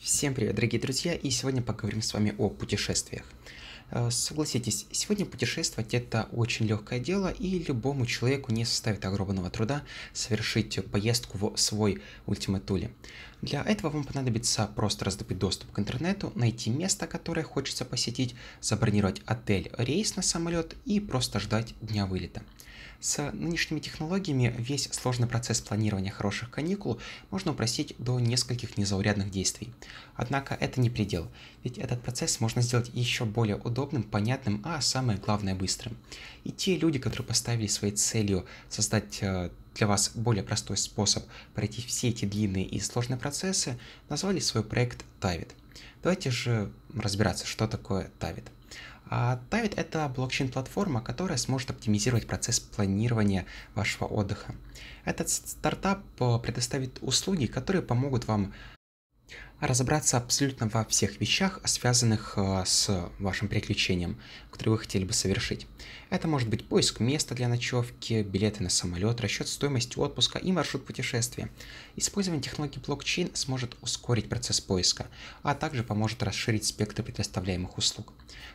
Всем привет, дорогие друзья, и сегодня поговорим с вами о путешествиях. Э, согласитесь, сегодня путешествовать это очень легкое дело, и любому человеку не составит огромного труда совершить поездку в свой ультиматуле. Для этого вам понадобится просто раздобыть доступ к интернету, найти место, которое хочется посетить, забронировать отель, рейс на самолет и просто ждать дня вылета. С нынешними технологиями весь сложный процесс планирования хороших каникул можно упростить до нескольких незаурядных действий. Однако это не предел, ведь этот процесс можно сделать еще более удобным, понятным, а самое главное быстрым. И те люди, которые поставили своей целью создать э, для вас более простой способ пройти все эти длинные и сложные процессы, назвали свой проект Тавит. Давайте же разбираться, что такое Тавит. Тавит – это блокчейн-платформа, которая сможет оптимизировать процесс планирования вашего отдыха. Этот стартап э, предоставит услуги, которые помогут вам разобраться абсолютно во всех вещах, связанных э, с вашим приключением, которые вы хотели бы совершить. Это может быть поиск места для ночевки, билеты на самолет, расчет стоимости отпуска и маршрут путешествия. Использование технологии блокчейн сможет ускорить процесс поиска, а также поможет расширить спектр предоставляемых услуг.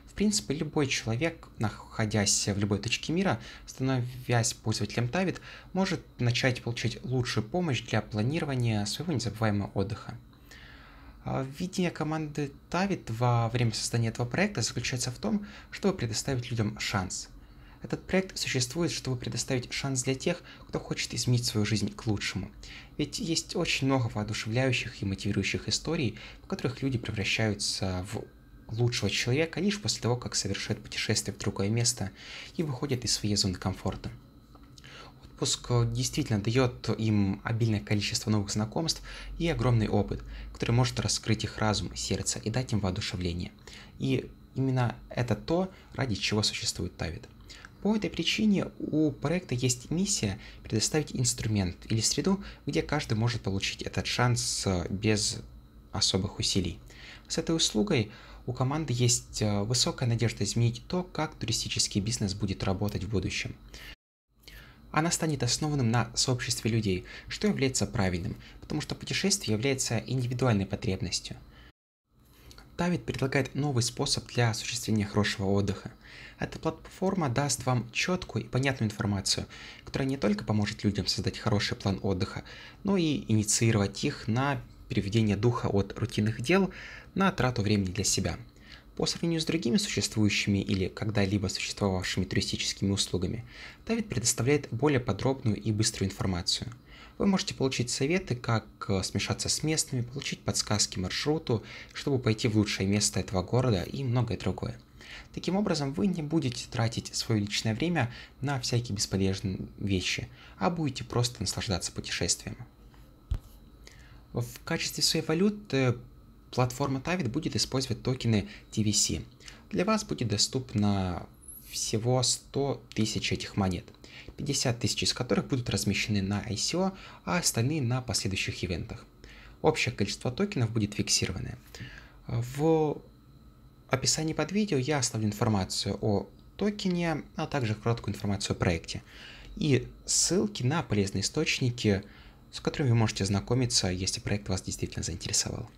В принципе, любой человек, находясь в любой точке мира, становясь пользователем Тавит, может начать получать лучшую помощь для планирования своего незабываемого отдыха. А, Видение команды Тавит во время создания этого проекта заключается в том, чтобы предоставить людям шанс. Этот проект существует, чтобы предоставить шанс для тех, кто хочет изменить свою жизнь к лучшему. Ведь есть очень много воодушевляющих и мотивирующих историй, в которых люди превращаются в лучшего человека лишь после того, как совершают путешествие в другое место и выходят из своей зоны комфорта. Выпуск э, действительно дает им обильное количество новых знакомств и огромный опыт, который может раскрыть их разум сердце и дать им воодушевление. И именно это то, ради чего существует Тавит. По этой причине у проекта есть миссия предоставить инструмент или среду, где каждый может получить этот шанс э, без особых усилий. С этой услугой у команды есть э, высокая надежда изменить то, как туристический бизнес будет работать в будущем она станет основанным на сообществе людей, что является правильным, потому что путешествие является индивидуальной потребностью. Тавит предлагает новый способ для осуществления хорошего отдыха. Эта платформа даст вам четкую и понятную информацию, которая не только поможет людям создать хороший план отдыха, но и инициировать их на переведение духа от рутинных дел на трату времени для себя – по сравнению с другими существующими или когда-либо существовавшими туристическими услугами, Давид предоставляет более подробную и быструю информацию. Вы можете получить советы, как э, смешаться с местными, получить подсказки маршруту, чтобы пойти в лучшее место этого города и многое другое. Таким образом, вы не будете тратить свое личное время на всякие бесполезные вещи, а будете просто наслаждаться путешествием. В качестве своей валюты Платформа Tavid будет использовать токены TVC. Для вас будет доступно всего 100 тысяч этих монет, 50 тысяч из которых будут размещены на ICO, а остальные на последующих ивентах. Общее количество токенов будет фиксированное. В описании под видео я оставлю информацию о токене, а также краткую информацию о проекте и ссылки на полезные источники, с которыми вы можете знакомиться, если проект вас действительно заинтересовал.